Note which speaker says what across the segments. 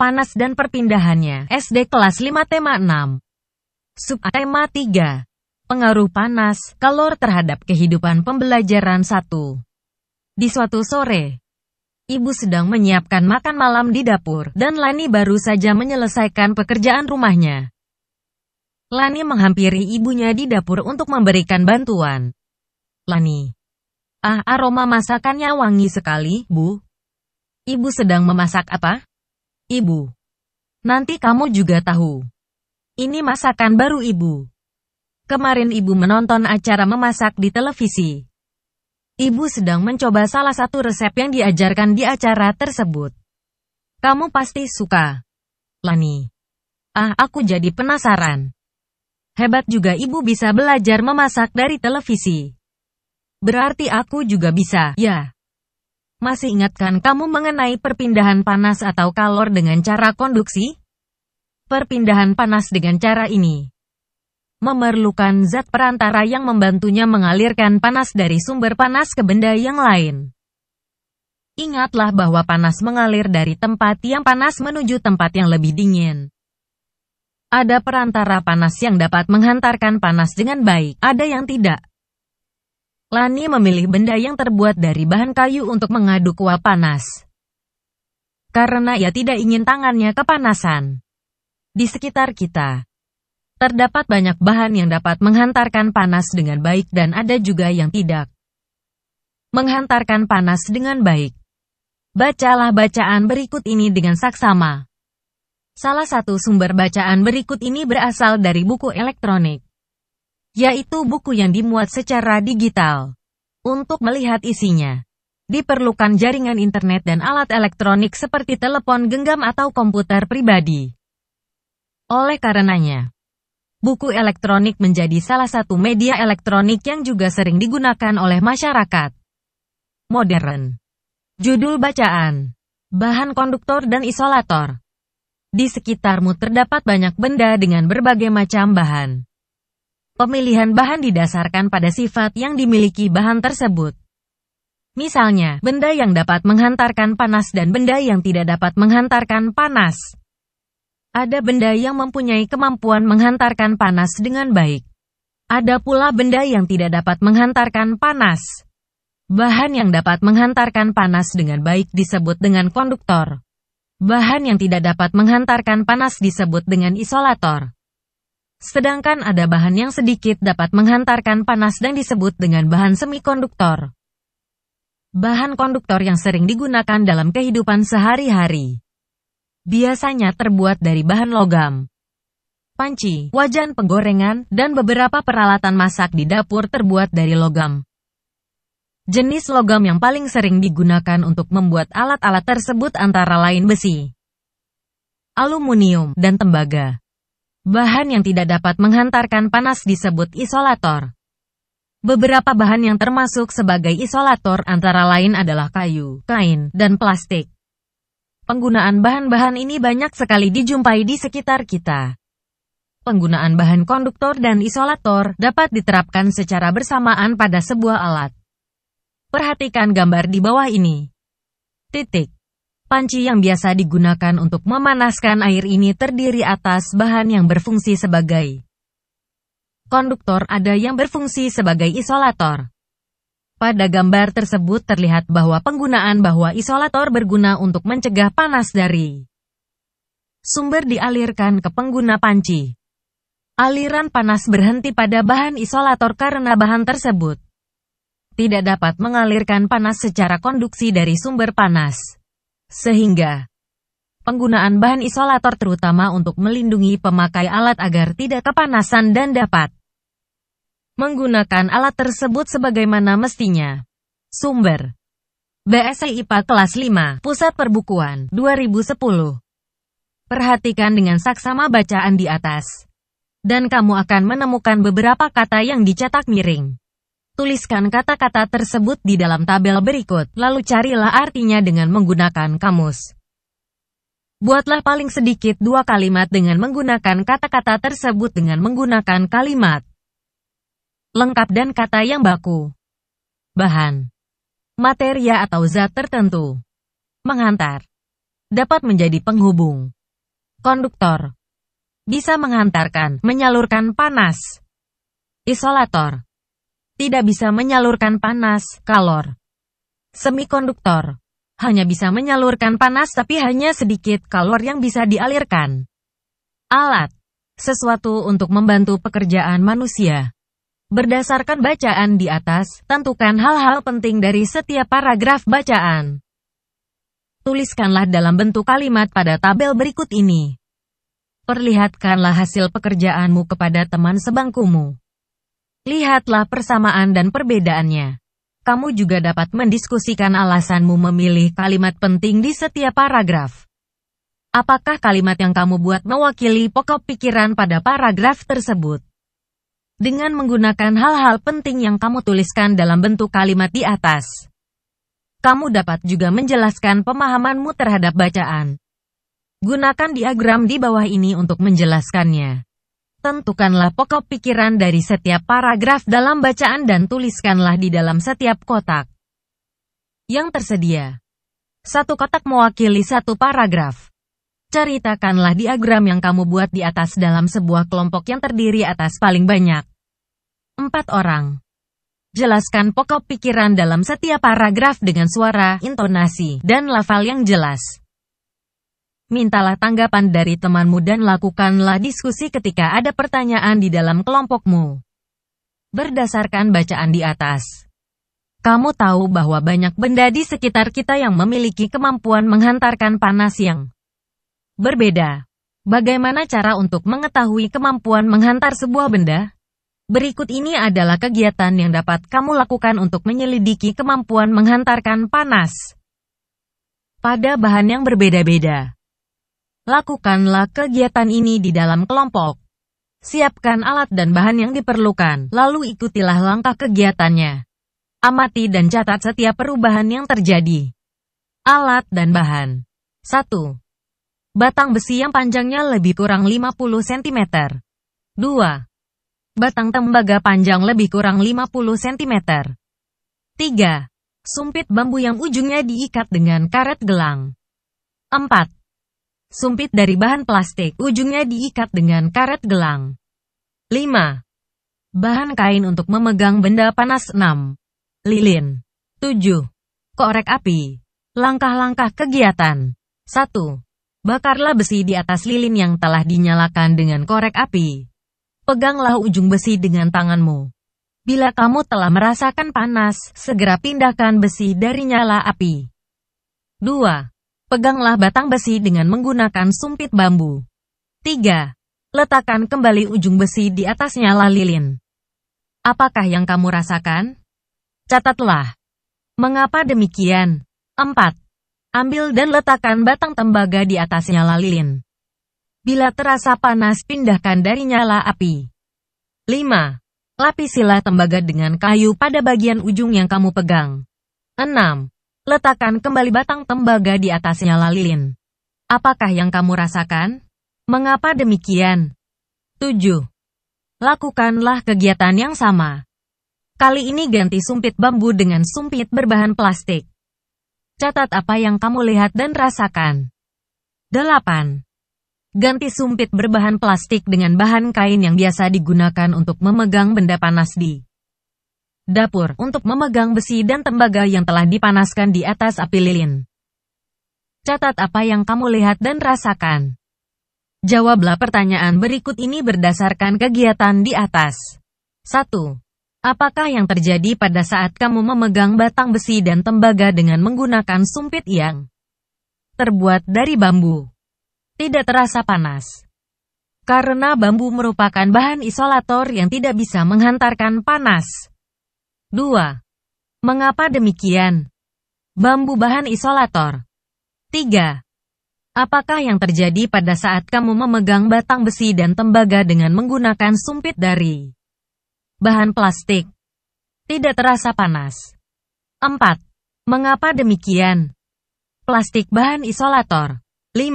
Speaker 1: panas dan perpindahannya. SD kelas 5 tema 6. Subtema 3. Pengaruh panas, kalor terhadap kehidupan pembelajaran 1. Di suatu sore, ibu sedang menyiapkan makan malam di dapur, dan Lani baru saja menyelesaikan pekerjaan rumahnya. Lani menghampiri ibunya di dapur untuk memberikan bantuan. Lani. Ah, aroma masakannya wangi sekali, Bu. Ibu sedang memasak apa? Ibu. Nanti kamu juga tahu. Ini masakan baru ibu. Kemarin ibu menonton acara memasak di televisi. Ibu sedang mencoba salah satu resep yang diajarkan di acara tersebut. Kamu pasti suka. Lani. Ah, aku jadi penasaran. Hebat juga ibu bisa belajar memasak dari televisi. Berarti aku juga bisa, ya. Masih ingatkan kamu mengenai perpindahan panas atau kalor dengan cara konduksi? Perpindahan panas dengan cara ini memerlukan zat perantara yang membantunya mengalirkan panas dari sumber panas ke benda yang lain. Ingatlah bahwa panas mengalir dari tempat yang panas menuju tempat yang lebih dingin. Ada perantara panas yang dapat menghantarkan panas dengan baik, ada yang tidak. Lani memilih benda yang terbuat dari bahan kayu untuk mengaduk kuah panas. Karena ia tidak ingin tangannya kepanasan. Di sekitar kita, terdapat banyak bahan yang dapat menghantarkan panas dengan baik dan ada juga yang tidak. Menghantarkan panas dengan baik. Bacalah bacaan berikut ini dengan saksama. Salah satu sumber bacaan berikut ini berasal dari buku elektronik yaitu buku yang dimuat secara digital. Untuk melihat isinya, diperlukan jaringan internet dan alat elektronik seperti telepon genggam atau komputer pribadi. Oleh karenanya, buku elektronik menjadi salah satu media elektronik yang juga sering digunakan oleh masyarakat modern. Judul bacaan, bahan konduktor dan isolator. Di sekitarmu terdapat banyak benda dengan berbagai macam bahan. Pemilihan bahan didasarkan pada sifat yang dimiliki bahan tersebut. Misalnya, benda yang dapat menghantarkan panas dan benda yang tidak dapat menghantarkan panas. Ada benda yang mempunyai kemampuan menghantarkan panas dengan baik. Ada pula benda yang tidak dapat menghantarkan panas. Bahan yang dapat menghantarkan panas dengan baik disebut dengan konduktor. Bahan yang tidak dapat menghantarkan panas disebut dengan isolator. Sedangkan ada bahan yang sedikit dapat menghantarkan panas dan disebut dengan bahan semikonduktor. Bahan konduktor yang sering digunakan dalam kehidupan sehari-hari. Biasanya terbuat dari bahan logam, panci, wajan penggorengan, dan beberapa peralatan masak di dapur terbuat dari logam. Jenis logam yang paling sering digunakan untuk membuat alat-alat tersebut antara lain besi, aluminium, dan tembaga. Bahan yang tidak dapat menghantarkan panas disebut isolator. Beberapa bahan yang termasuk sebagai isolator antara lain adalah kayu, kain, dan plastik. Penggunaan bahan-bahan ini banyak sekali dijumpai di sekitar kita. Penggunaan bahan konduktor dan isolator dapat diterapkan secara bersamaan pada sebuah alat. Perhatikan gambar di bawah ini. Titik. Panci yang biasa digunakan untuk memanaskan air ini terdiri atas bahan yang berfungsi sebagai konduktor, ada yang berfungsi sebagai isolator. Pada gambar tersebut terlihat bahwa penggunaan bahwa isolator berguna untuk mencegah panas dari sumber dialirkan ke pengguna panci. Aliran panas berhenti pada bahan isolator karena bahan tersebut tidak dapat mengalirkan panas secara konduksi dari sumber panas. Sehingga, penggunaan bahan isolator terutama untuk melindungi pemakai alat agar tidak kepanasan dan dapat menggunakan alat tersebut sebagaimana mestinya. Sumber BSI IPA kelas 5, Pusat Perbukuan, 2010. Perhatikan dengan saksama bacaan di atas. Dan kamu akan menemukan beberapa kata yang dicetak miring. Tuliskan kata-kata tersebut di dalam tabel berikut, lalu carilah artinya dengan menggunakan kamus. Buatlah paling sedikit dua kalimat dengan menggunakan kata-kata tersebut dengan menggunakan kalimat lengkap dan kata yang baku. Bahan materi atau zat tertentu Menghantar Dapat menjadi penghubung Konduktor Bisa menghantarkan, menyalurkan panas Isolator tidak bisa menyalurkan panas, kalor. Semikonduktor hanya bisa menyalurkan panas tapi hanya sedikit kalor yang bisa dialirkan. Alat sesuatu untuk membantu pekerjaan manusia. Berdasarkan bacaan di atas, tentukan hal-hal penting dari setiap paragraf bacaan. Tuliskanlah dalam bentuk kalimat pada tabel berikut ini. Perlihatkanlah hasil pekerjaanmu kepada teman sebangkumu. Lihatlah persamaan dan perbedaannya. Kamu juga dapat mendiskusikan alasanmu memilih kalimat penting di setiap paragraf. Apakah kalimat yang kamu buat mewakili pokok pikiran pada paragraf tersebut? Dengan menggunakan hal-hal penting yang kamu tuliskan dalam bentuk kalimat di atas, kamu dapat juga menjelaskan pemahamanmu terhadap bacaan. Gunakan diagram di bawah ini untuk menjelaskannya. Tentukanlah pokok pikiran dari setiap paragraf dalam bacaan dan tuliskanlah di dalam setiap kotak yang tersedia. Satu kotak mewakili satu paragraf. Ceritakanlah diagram yang kamu buat di atas dalam sebuah kelompok yang terdiri atas paling banyak. Empat orang. Jelaskan pokok pikiran dalam setiap paragraf dengan suara, intonasi, dan lafal yang jelas mintalah tanggapan dari temanmu dan lakukanlah diskusi ketika ada pertanyaan di dalam kelompokmu. Berdasarkan bacaan di atas, kamu tahu bahwa banyak benda di sekitar kita yang memiliki kemampuan menghantarkan panas yang berbeda. Bagaimana cara untuk mengetahui kemampuan menghantar sebuah benda? Berikut ini adalah kegiatan yang dapat kamu lakukan untuk menyelidiki kemampuan menghantarkan panas pada bahan yang berbeda-beda. Lakukanlah kegiatan ini di dalam kelompok. Siapkan alat dan bahan yang diperlukan, lalu ikutilah langkah kegiatannya. Amati dan catat setiap perubahan yang terjadi. Alat dan bahan. 1. Batang besi yang panjangnya lebih kurang 50 cm. 2. Batang tembaga panjang lebih kurang 50 cm. 3. Sumpit bambu yang ujungnya diikat dengan karet gelang. 4. Sumpit dari bahan plastik, ujungnya diikat dengan karet gelang. 5. Bahan kain untuk memegang benda panas 6. Lilin. 7. Korek api. Langkah-langkah kegiatan. 1. Bakarlah besi di atas lilin yang telah dinyalakan dengan korek api. Peganglah ujung besi dengan tanganmu. Bila kamu telah merasakan panas, segera pindahkan besi dari nyala api. 2. Peganglah batang besi dengan menggunakan sumpit bambu. 3. Letakkan kembali ujung besi di atasnya lilin. Apakah yang kamu rasakan? Catatlah. Mengapa demikian? 4. Ambil dan letakkan batang tembaga di atas nyala lilin. Bila terasa panas, pindahkan dari nyala api. 5. Lapisilah tembaga dengan kayu pada bagian ujung yang kamu pegang. 6. Letakkan kembali batang tembaga di atasnya lalilin. Apakah yang kamu rasakan? Mengapa demikian? 7. Lakukanlah kegiatan yang sama. Kali ini ganti sumpit bambu dengan sumpit berbahan plastik. Catat apa yang kamu lihat dan rasakan. 8. Ganti sumpit berbahan plastik dengan bahan kain yang biasa digunakan untuk memegang benda panas di dapur untuk memegang besi dan tembaga yang telah dipanaskan di atas api lilin. Catat apa yang kamu lihat dan rasakan. Jawablah pertanyaan berikut ini berdasarkan kegiatan di atas. 1. Apakah yang terjadi pada saat kamu memegang batang besi dan tembaga dengan menggunakan sumpit yang terbuat dari bambu? Tidak terasa panas. Karena bambu merupakan bahan isolator yang tidak bisa menghantarkan panas. 2. Mengapa demikian? Bambu bahan isolator. 3. Apakah yang terjadi pada saat kamu memegang batang besi dan tembaga dengan menggunakan sumpit dari bahan plastik? Tidak terasa panas. 4. Mengapa demikian? Plastik bahan isolator. 5.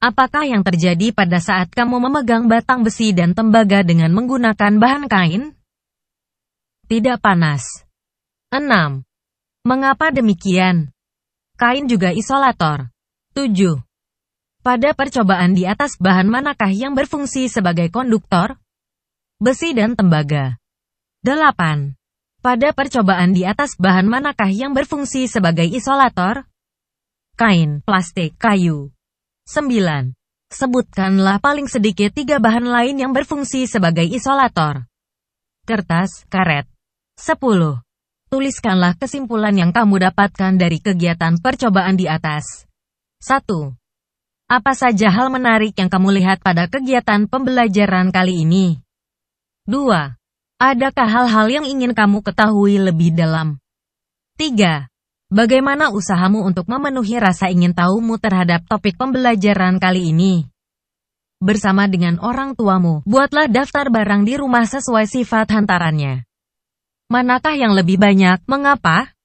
Speaker 1: Apakah yang terjadi pada saat kamu memegang batang besi dan tembaga dengan menggunakan bahan kain? Tidak panas. 6. Mengapa demikian? Kain juga isolator. 7. Pada percobaan di atas bahan manakah yang berfungsi sebagai konduktor? Besi dan tembaga. 8. Pada percobaan di atas bahan manakah yang berfungsi sebagai isolator? Kain, plastik, kayu. 9. Sebutkanlah paling sedikit tiga bahan lain yang berfungsi sebagai isolator. Kertas, karet. 10. Tuliskanlah kesimpulan yang kamu dapatkan dari kegiatan percobaan di atas. 1. Apa saja hal menarik yang kamu lihat pada kegiatan pembelajaran kali ini? 2. Adakah hal-hal yang ingin kamu ketahui lebih dalam? 3. Bagaimana usahamu untuk memenuhi rasa ingin tahumu terhadap topik pembelajaran kali ini? Bersama dengan orang tuamu, buatlah daftar barang di rumah sesuai sifat hantarannya. Manakah yang lebih banyak? Mengapa?